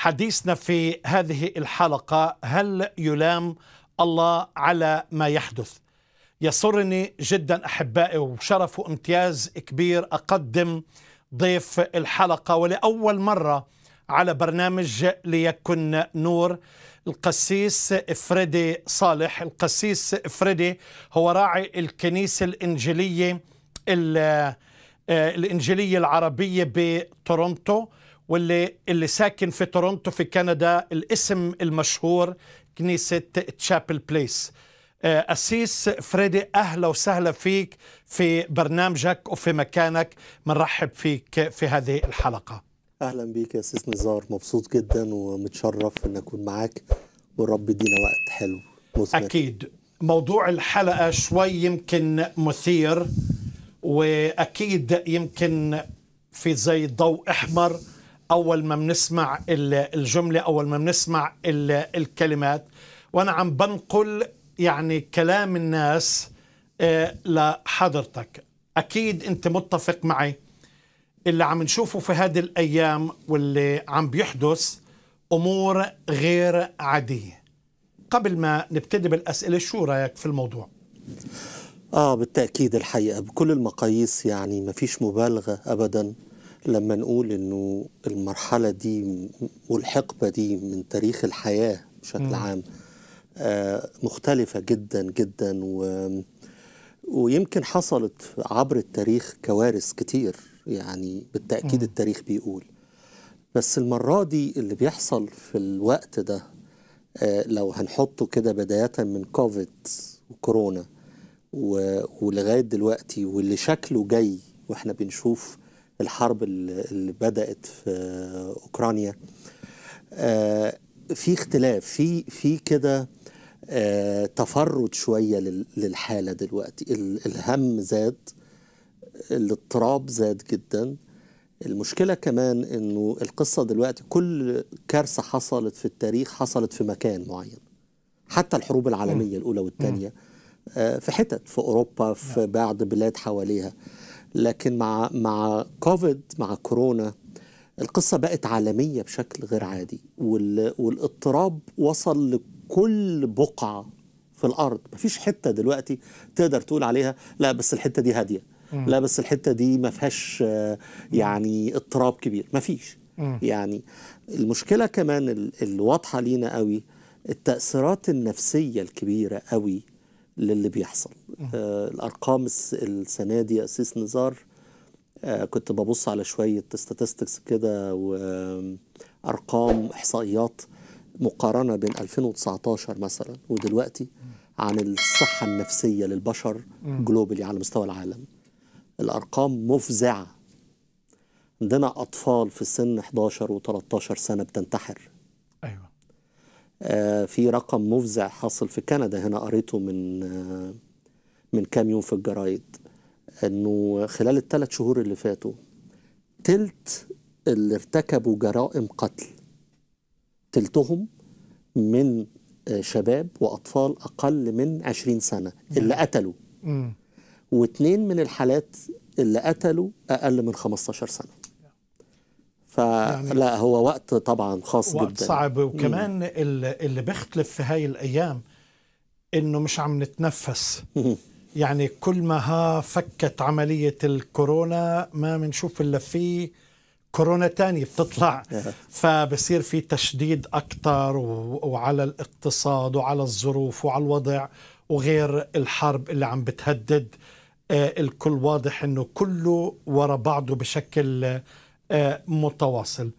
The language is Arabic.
حديثنا في هذه الحلقة هل يلام الله على ما يحدث يسرني جدا أحبائي وشرف وامتياز كبير أقدم ضيف الحلقة ولأول مرة على برنامج ليكن نور القسيس فريدي صالح القسيس فريدي هو راعي الكنيسة الإنجيلية آه، الإنجيلية العربية بتورونتو واللي اللي ساكن في تورونتو في كندا الاسم المشهور كنيسة تشابل آه، بليس أسيس فريدي أهلا وسهلا فيك في برنامجك وفي مكانك منرحب فيك في هذه الحلقة أهلا بيك يا أسيس نزار مبسوط جدا ومتشرف أن أكون معاك والرب يدينا وقت حلو مثمر. أكيد موضوع الحلقة شوي يمكن مثير وأكيد يمكن في زي ضوء أحمر أول ما بنسمع الجملة أول ما بنسمع الكلمات وأنا عم بنقل يعني كلام الناس آه، لحضرتك أكيد أنت متفق معي اللي عم نشوفه في هذه الأيام واللي عم بيحدث أمور غير عادية قبل ما نبتدي بالأسئلة شو رأيك في الموضوع؟ آه بالتأكيد الحقيقة بكل المقاييس يعني ما فيش مبالغة أبدا لما نقول انه المرحله دي والحقبه دي من تاريخ الحياه بشكل م. عام آه، مختلفه جدا جدا و ويمكن حصلت عبر التاريخ كوارث كتير يعني بالتاكيد م. التاريخ بيقول بس المره دي اللي بيحصل في الوقت ده آه، لو هنحطه كده بدايه من كوفيد وكورونا ولغايه دلوقتي واللي شكله جاي واحنا بنشوف الحرب اللي بدات في اوكرانيا آه، في اختلاف في في كده آه، تفرد شويه للحاله دلوقتي الهم زاد الاضطراب زاد جدا المشكله كمان انه القصه دلوقتي كل كارثه حصلت في التاريخ حصلت في مكان معين حتى الحروب العالميه الاولى والثانيه آه، في حتت في اوروبا في نعم. بعض بلاد حواليها لكن مع مع كوفيد مع كورونا القصه بقت عالميه بشكل غير عادي والاضطراب وصل لكل بقعه في الارض مفيش حته دلوقتي تقدر تقول عليها لا بس الحته دي هاديه لا بس الحته دي ما فيهاش يعني اضطراب كبير مفيش يعني المشكله كمان الواضحه لينا قوي التاثيرات النفسيه الكبيره قوي للي بيحصل آه الارقام السنه دي اسيس نزار آه كنت ببص على شويه ستاتستكس كده وارقام احصائيات مقارنه بين 2019 مثلا ودلوقتي عن الصحه النفسيه للبشر جلوبالي على مستوى العالم الارقام مفزعه عندنا اطفال في سن 11 و13 سنه بتنتحر ايوه آه، في رقم مفزع حاصل في كندا هنا قريته من آه، من كام يوم في الجرايد انه خلال الثلاث شهور اللي فاتوا تلت اللي ارتكبوا جرائم قتل تلتهم من آه، شباب واطفال اقل من 20 سنه اللي قتلوا واثنين من الحالات اللي قتلوا اقل من 15 سنه فلا يعني هو وقت طبعا خاص وقت جدا صعب وكمان مم. اللي بيختلف في هاي الايام انه مش عم نتنفس يعني كل ما ها فكت عملية الكورونا ما بنشوف إلا في كورونا تانية بتطلع فبصير في تشديد اكثر وعلى الاقتصاد وعلى الظروف وعلى الوضع وغير الحرب اللي عم بتهدد آه، الكل واضح انه كله ورا بعضه بشكل آه، متواصل